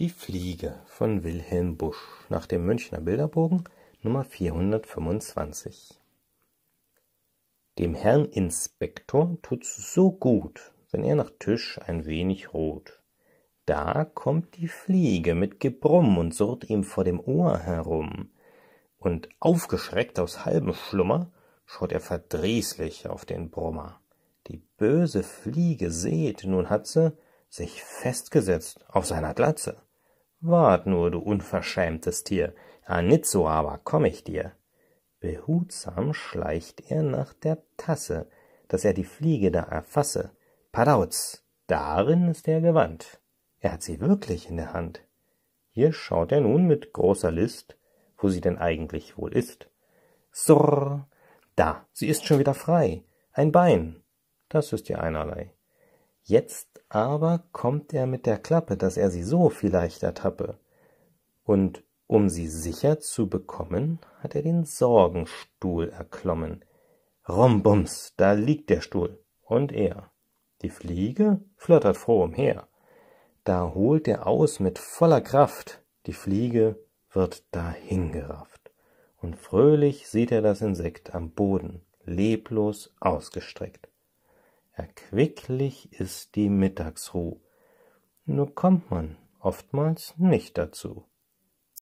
Die Fliege von Wilhelm Busch nach dem Münchner Bilderbogen Nummer 425. Dem Herrn Inspektor tut's so gut, wenn er nach Tisch ein wenig ruht. Da kommt die Fliege mit Gebrumm und surrt ihm vor dem Ohr herum. Und aufgeschreckt aus halbem Schlummer schaut er verdrießlich auf den Brummer. Die böse Fliege seht, nun hat sie sich festgesetzt auf seiner Glatze. Wart nur, du unverschämtes Tier, so aber komm ich dir! Behutsam schleicht er nach der Tasse, dass er die Fliege da erfasse. Padauz! Darin ist er gewandt. Er hat sie wirklich in der Hand. Hier schaut er nun mit großer List, wo sie denn eigentlich wohl ist. Surr! Da, sie ist schon wieder frei. Ein Bein. Das ist ja einerlei. Jetzt aber kommt er mit der Klappe, dass er sie so vielleicht ertappe. Und um sie sicher zu bekommen, hat er den Sorgenstuhl erklommen. Rombums, da liegt der Stuhl. Und er. Die Fliege flattert froh umher. Da holt er aus mit voller Kraft. Die Fliege wird dahingerafft. Und fröhlich sieht er das Insekt am Boden, leblos ausgestreckt. Erquicklich ist die Mittagsruh, nur kommt man oftmals nicht dazu.